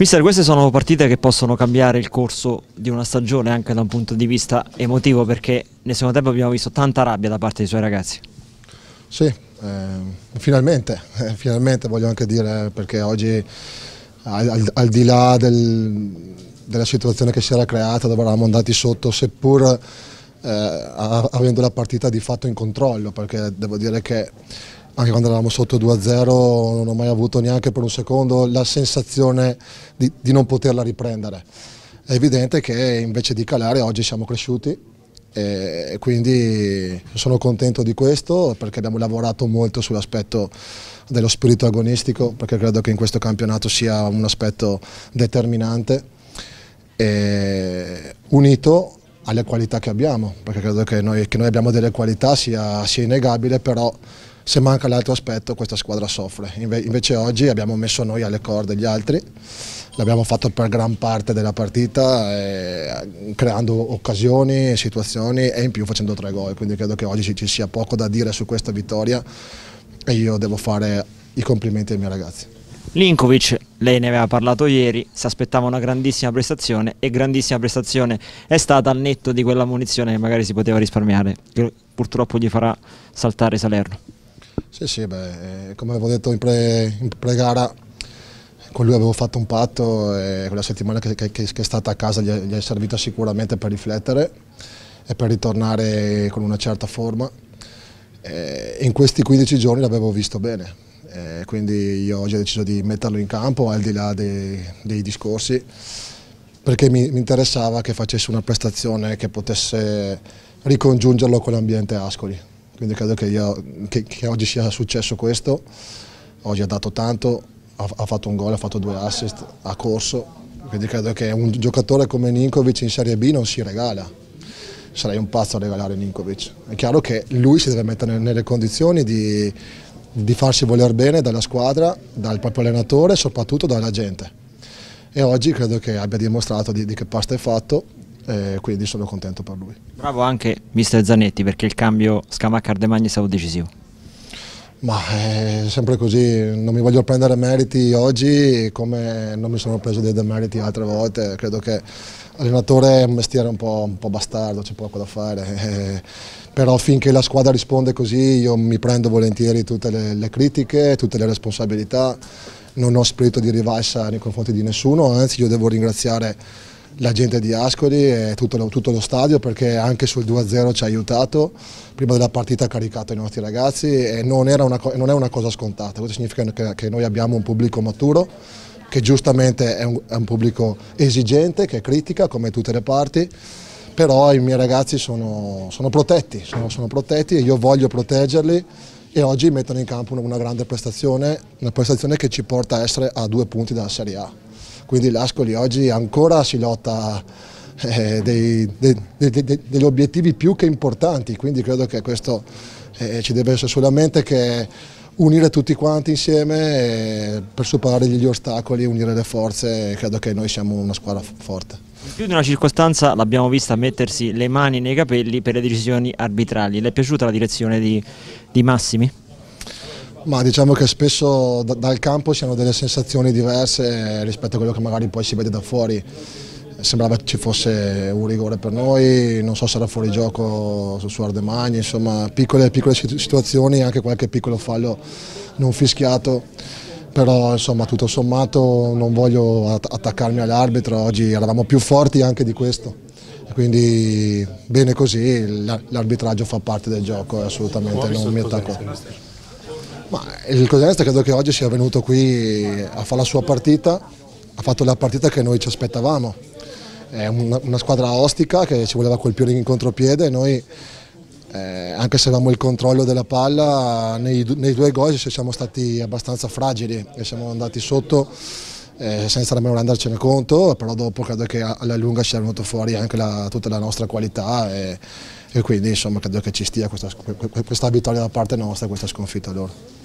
Mister, queste sono partite che possono cambiare il corso di una stagione anche da un punto di vista emotivo perché nel secondo tempo abbiamo visto tanta rabbia da parte dei suoi ragazzi. Sì, eh, finalmente, eh, finalmente voglio anche dire perché oggi al, al, al di là del, della situazione che si era creata dove eravamo andati sotto seppur eh, avendo la partita di fatto in controllo perché devo dire che anche quando eravamo sotto 2-0 non ho mai avuto neanche per un secondo la sensazione di, di, non poterla riprendere. È evidente che invece di calare oggi siamo cresciuti e quindi sono contento di questo perché abbiamo lavorato molto sull'aspetto dello spirito agonistico perché credo che in questo campionato sia un aspetto determinante unito alle qualità che abbiamo perché credo che noi, che noi abbiamo delle qualità sia, sia innegabile però se manca l'altro aspetto questa squadra soffre. Inve invece oggi abbiamo messo noi alle corde gli altri, l'abbiamo fatto per gran parte della partita, eh, creando occasioni, situazioni e in più facendo tre gol, quindi credo che oggi ci sia poco da dire su questa vittoria e io devo fare i complimenti ai miei ragazzi. Linkovic, lei ne aveva parlato ieri, si aspettava una grandissima prestazione e grandissima prestazione è stata al netto di quella munizione che magari si poteva risparmiare, che purtroppo gli farà saltare Salerno. Sì, sì, beh, eh, come avevo detto in, pre, in pre-gara, con lui avevo fatto un patto e quella settimana che, che, che è stata a casa gli è, gli è, servita sicuramente per riflettere e per ritornare con una certa forma. E eh, in questi 15 giorni l'avevo visto bene, e eh, quindi io oggi ho deciso di metterlo in campo al di là dei, dei discorsi perché mi, mi, interessava che facesse una prestazione che potesse ricongiungerlo con l'ambiente Ascoli quindi credo che, io, che, che oggi sia successo questo, oggi ha dato tanto, ha, ha fatto un gol, ha fatto due assist, ha corso, quindi credo che un giocatore come Ninkovic in Serie B non si regala, sarei un pazzo a regalare Ninkovic, è chiaro che lui si deve mettere nelle condizioni di, di farsi voler bene dalla squadra, dal proprio allenatore e soprattutto dalla gente e oggi credo che abbia dimostrato di, di che pasta è fatto eh, quindi sono contento per lui. Bravo anche mister Zanetti perché il cambio Scamacca-Ardemagni è stato decisivo. Ma è eh, sempre così, non mi voglio prendere meriti oggi come non mi sono preso dei demeriti altre volte, credo che allenatore è un mestiere un po', un po bastardo, c'è poco da fare, eh, però finché la squadra risponde così io mi prendo volentieri tutte le, le critiche, tutte le responsabilità, non ho spirito di rivalsa nei confronti di nessuno, anzi io devo ringraziare la gente di Ascoli e tutto lo, tutto lo stadio perché anche sul 2-0 ci ha aiutato, prima della partita ha caricato i nostri ragazzi e non, una, non, è una cosa scontata, questo significa che, che noi abbiamo un pubblico maturo che giustamente è un, è un, pubblico esigente, che critica come tutte le parti, però i miei ragazzi sono, sono protetti, sono, sono protetti e io voglio proteggerli e oggi mettono in campo una, una grande prestazione, una prestazione che ci porta a essere a due punti dalla Serie A quindi l'Ascoli oggi ancora si lotta eh, dei, de, de, de, degli obiettivi più che importanti, quindi credo che questo eh, ci deve essere solamente che unire tutti quanti insieme eh, per superare gli ostacoli, unire le forze, credo che noi siamo una squadra forte. In più di una circostanza l'abbiamo vista mettersi le mani nei capelli per le decisioni arbitrali, le è piaciuta la direzione di, di Massimi? Ma diciamo che spesso da, dal campo si hanno delle sensazioni diverse rispetto a quello che magari poi si vede da fuori. Sembrava ci fosse un rigore per noi, non so se era fuori gioco su, su Ardemagni, insomma piccole, piccole situazioni, anche qualche piccolo fallo non fischiato, però insomma tutto sommato non voglio attaccarmi all'arbitro, oggi eravamo più forti anche di questo quindi bene così, l'arbitraggio fa parte del gioco, assolutamente non mi attacco. Ma il Cosenza credo che oggi sia venuto qui a fare la sua partita, ha fatto la partita che noi ci aspettavamo. È una, una squadra ostica che ci voleva colpire in contropiede e noi, eh, anche se avevamo il controllo della palla, nei, nei due gol siamo stati abbastanza fragili e siamo andati sotto eh, senza nemmeno rendercene conto, però dopo credo che alla lunga sia venuto fuori anche la, tutta la nostra qualità. E, e quindi insomma credo che ci stia questa, questa vittoria da parte nostra e questa sconfitta loro.